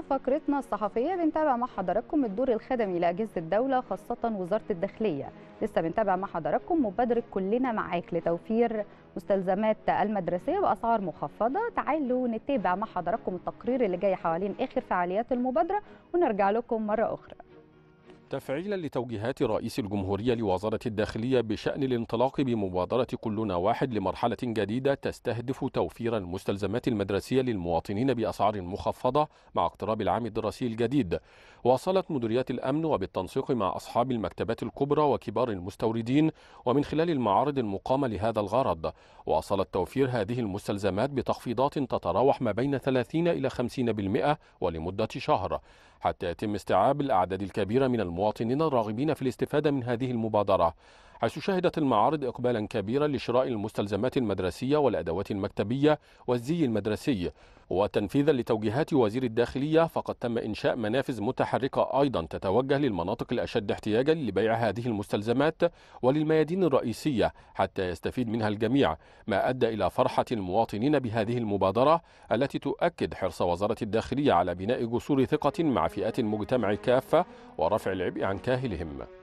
فقرتنا الصحفيه بنتابع مع حضراتكم الدور الخدمي لاجهزه الدوله خاصه وزاره الداخليه لسه بنتابع مع حضراتكم مبادره كلنا معاك لتوفير مستلزمات المدرسيه باسعار مخفضه تعالوا نتابع مع حضراتكم التقرير اللي جاي حوالين اخر فعاليات المبادره ونرجع لكم مره اخرى تفعيلا لتوجيهات رئيس الجمهورية لوزارة الداخلية بشأن الانطلاق بمبادرة كلنا واحد لمرحلة جديدة تستهدف توفير المستلزمات المدرسية للمواطنين بأسعار مخفضة مع اقتراب العام الدراسي الجديد واصلت مديريات الأمن وبالتنسيق مع أصحاب المكتبات الكبرى وكبار المستوردين ومن خلال المعارض المقامة لهذا الغرض واصلت توفير هذه المستلزمات بتخفيضات تتراوح ما بين 30 إلى 50% ولمدة شهر حتى يتم استيعاب الأعداد الكبيرة من المواطنين الراغبين في الاستفادة من هذه المبادرة حيث شهدت المعارض إقبالا كبيرا لشراء المستلزمات المدرسية والأدوات المكتبية والزي المدرسي وتنفيذا لتوجيهات وزير الداخلية فقد تم إنشاء منافذ متحركة أيضا تتوجه للمناطق الأشد احتياجا لبيع هذه المستلزمات وللميادين الرئيسية حتى يستفيد منها الجميع ما أدى إلى فرحة المواطنين بهذه المبادرة التي تؤكد حرص وزارة الداخلية على بناء جسور ثقة مع فئات المجتمع كافة ورفع العبء عن كاهلهم